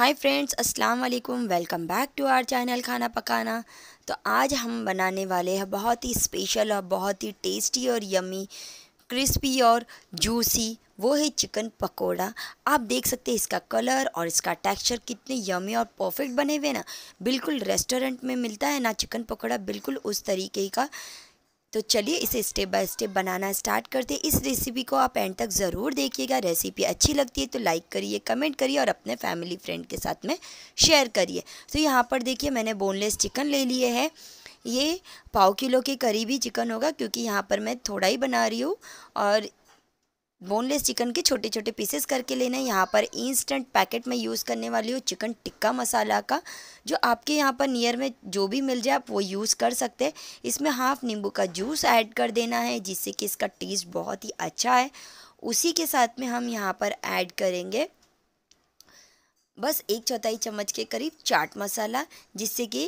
हाय friends अस्सलाम वालेकुम welcome back to our channel खाना पकाना तो आज हम बनाने वाले हैं बहुत ही स्पेशल और बहुत ही टेस्टी और यमी क्रिस्पी और जूसी वो है चिकन पकोड़ा आप देख सकते हैं इसका कलर और इसका टेक्सचर कितने यमी और परफेक्ट बने हुए ना बिल्कुल रेस्टोरेंट में मिलता है ना चिकन पकौड़ा बिल्कुल उस तरीके का तो चलिए इसे स्टेप बाय स्टेप बनाना स्टार्ट करते हैं इस रेसिपी को आप एंड तक ज़रूर देखिएगा रेसिपी अच्छी लगती है तो लाइक करिए कमेंट करिए और अपने फैमिली फ्रेंड के साथ में शेयर करिए तो यहाँ पर देखिए मैंने बोनलेस चिकन ले लिए है ये पाव किलो के करीबी चिकन होगा क्योंकि यहाँ पर मैं थोड़ा ही बना रही हूँ और बोनलेस चिकन के छोटे छोटे पीसेस करके लेना है यहाँ पर इंस्टेंट पैकेट में यूज़ करने वाली हूँ चिकन टिक्का मसाला का जो आपके यहाँ पर नियर में जो भी मिल जाए आप वो यूज़ कर सकते हैं इसमें हाफ नींबू का जूस ऐड कर देना है जिससे कि इसका टेस्ट बहुत ही अच्छा है उसी के साथ में हम यहाँ पर ऐड करेंगे बस एक चौथाई चम्मच के करीब चाट मसाला जिससे कि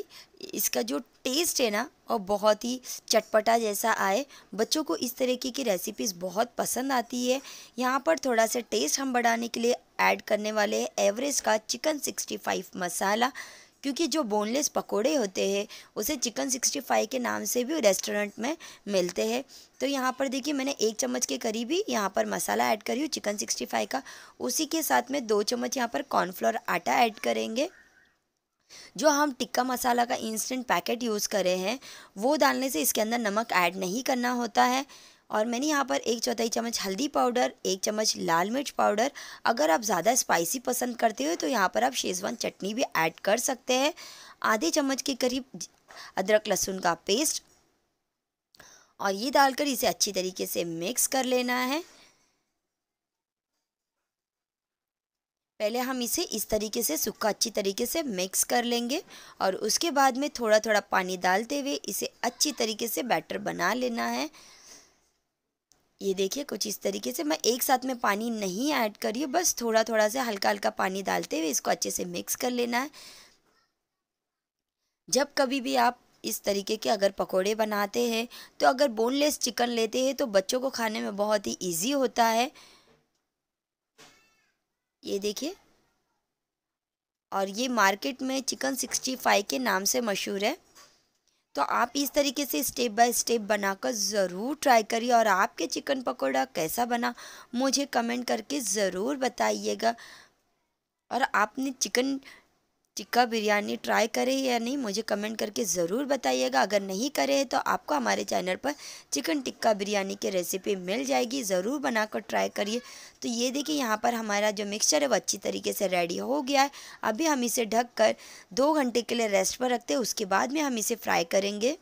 इसका जो टेस्ट है ना वो बहुत ही चटपटा जैसा आए बच्चों को इस तरीके की रेसिपीज़ बहुत पसंद आती है यहाँ पर थोड़ा सा टेस्ट हम बढ़ाने के लिए ऐड करने वाले हैं एवरेज का चिकन सिक्सटी फाइव मसाला क्योंकि जो बोनलेस पकोड़े होते हैं उसे चिकन सिक्सटी फाइव के नाम से भी रेस्टोरेंट में मिलते हैं तो यहाँ पर देखिए मैंने एक चम्मच के करीब ही यहाँ पर मसाला ऐड करी हूँ चिकन सिक्सटी फाइव का उसी के साथ में दो चम्मच यहाँ पर कॉर्नफ्लोर आटा ऐड करेंगे जो हम टिक्का मसाला का इंस्टेंट पैकेट यूज़ करे हैं वो डालने से इसके अंदर नमक ऐड नहीं करना होता है और मैंने यहाँ पर एक चौथाई चम्मच हल्दी पाउडर एक चम्मच लाल मिर्च पाउडर अगर आप ज़्यादा स्पाइसी पसंद करते हो तो यहाँ पर आप शेज़वान चटनी भी ऐड कर सकते हैं आधे चम्मच के करीब अदरक लहसुन का पेस्ट और ये डालकर इसे अच्छी तरीके से मिक्स कर लेना है पहले हम इसे इस तरीके से सूखा अच्छी तरीके से मिक्स कर लेंगे और उसके बाद में थोड़ा थोड़ा पानी डालते हुए इसे अच्छी तरीके से बैटर बना लेना है ये देखिए कुछ इस तरीके से मैं एक साथ में पानी नहीं ऐड करी बस थोड़ा थोड़ा से हल्का हल्का पानी डालते हुए इसको अच्छे से मिक्स कर लेना है जब कभी भी आप इस तरीके के अगर पकोड़े बनाते हैं तो अगर बोनलेस चिकन लेते हैं तो बच्चों को खाने में बहुत ही ईजी होता है ये देखिए और ये मार्केट में चिकन सिक्सटी फाइव के नाम से मशहूर है तो आप इस तरीके से स्टेप बाय स्टेप बनाकर ज़रूर ट्राई करिए और आपके चिकन पकौड़ा कैसा बना मुझे कमेंट करके ज़रूर बताइएगा और आपने चिकन टिक्का बिरयानी ट्राई करें या नहीं मुझे कमेंट करके ज़रूर बताइएगा अगर नहीं करे तो आपको हमारे चैनल पर चिकन टिक्का बिरयानी की रेसिपी मिल जाएगी ज़रूर बनाकर ट्राई करिए तो ये देखिए यहाँ पर हमारा जो मिक्सचर है वो अच्छी तरीके से रेडी हो गया है अभी हम इसे ढक कर दो घंटे के लिए रेस्ट पर रखते हैं उसके बाद में हम इसे फ्राई करेंगे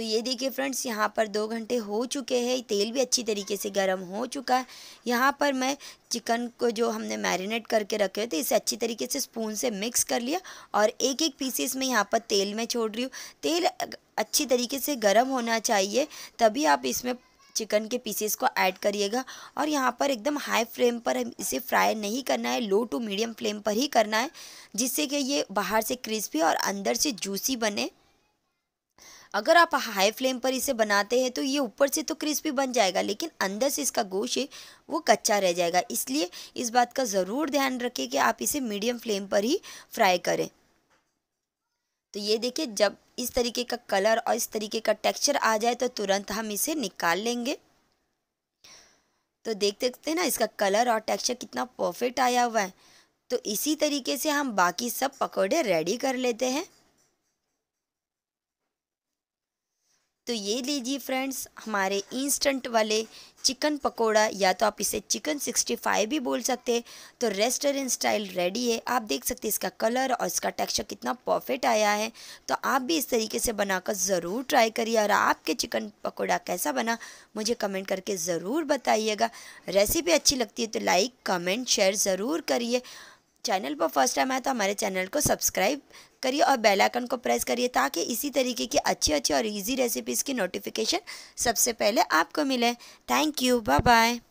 तो ये देखिए फ्रेंड्स यहाँ पर दो घंटे हो चुके हैं तेल भी अच्छी तरीके से गर्म हो चुका है यहाँ पर मैं चिकन को जो हमने मैरिनेट करके रखे थे इसे अच्छी तरीके से स्पून से मिक्स कर लिया और एक एक पीसेस में यहाँ पर तेल में छोड़ रही हूँ तेल अच्छी तरीके से गर्म होना चाहिए तभी आप इसमें चिकन के पीसेस को ऐड करिएगा और यहाँ पर एकदम हाई फ्लेम पर इसे फ्राई नहीं करना है लो टू मीडियम फ्लेम पर ही करना है जिससे कि ये बाहर से क्रिस्पी और अंदर से जूसी बने अगर आप हाई फ्लेम पर इसे बनाते हैं तो ये ऊपर से तो क्रिस्पी बन जाएगा लेकिन अंदर से इसका गोश्त है वो कच्चा रह जाएगा इसलिए इस बात का ज़रूर ध्यान रखें कि आप इसे मीडियम फ्लेम पर ही फ्राई करें तो ये देखिए जब इस तरीके का कलर और इस तरीके का टेक्स्चर आ जाए तो तुरंत हम इसे निकाल लेंगे तो देख सकते हैं ना इसका कलर और टेक्स्चर कितना परफेक्ट आया हुआ है तो इसी तरीके से हम बाकी सब पकौड़े रेडी कर लेते हैं तो ये लीजिए फ्रेंड्स हमारे इंस्टेंट वाले चिकन पकोड़ा या तो आप इसे चिकन सिक्सटी फाइव भी बोल सकते हैं तो रेस्टोरेंट स्टाइल रेडी है आप देख सकते हैं इसका कलर और इसका टेक्सचर कितना परफेक्ट आया है तो आप भी इस तरीके से बनाकर ज़रूर ट्राई करिए और आपके चिकन पकोड़ा कैसा बना मुझे कमेंट करके ज़रूर बताइएगा रेसिपी अच्छी लगती है तो लाइक कमेंट शेयर ज़रूर करिए चैनल पर फर्स्ट टाइम आए तो हमारे चैनल को सब्सक्राइब करिए और बेल आइकन को प्रेस करिए ताकि इसी तरीके की अच्छी अच्छी और इजी रेसिपीज़ की नोटिफिकेशन सबसे पहले आपको मिले थैंक यू बाय बाय